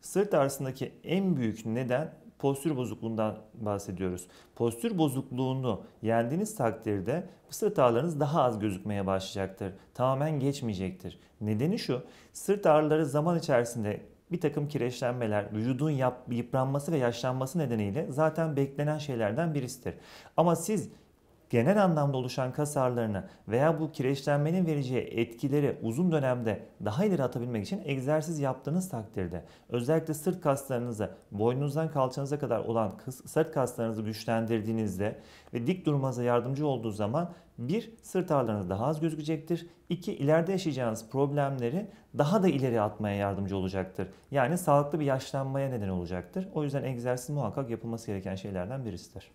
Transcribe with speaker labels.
Speaker 1: Sırt ağrısındaki en büyük neden postür bozukluğundan bahsediyoruz. Postür bozukluğunu yendiğiniz takdirde sırt ağrılarınız daha az gözükmeye başlayacaktır. Tamamen geçmeyecektir. Nedeni şu, sırt ağrıları zaman içerisinde bir takım kireçlenmeler, vücudun yıpranması ve yaşlanması nedeniyle zaten beklenen şeylerden birisidir. Ama siz genel anlamda oluşan kas ağrılarını veya bu kireçlenmenin vereceği etkileri uzun dönemde daha ileri atabilmek için egzersiz yaptığınız takdirde özellikle sırt kaslarınızı boynunuzdan kalçanıza kadar olan sırt kaslarınızı güçlendirdiğinizde ve dik durmanıza yardımcı olduğu zaman bir sırt ağrılarınız daha az gözükecektir. İki ileride yaşayacağınız problemleri daha da ileri atmaya yardımcı olacaktır. Yani sağlıklı bir yaşlanmaya neden olacaktır. O yüzden egzersiz muhakkak yapılması gereken şeylerden birisidir.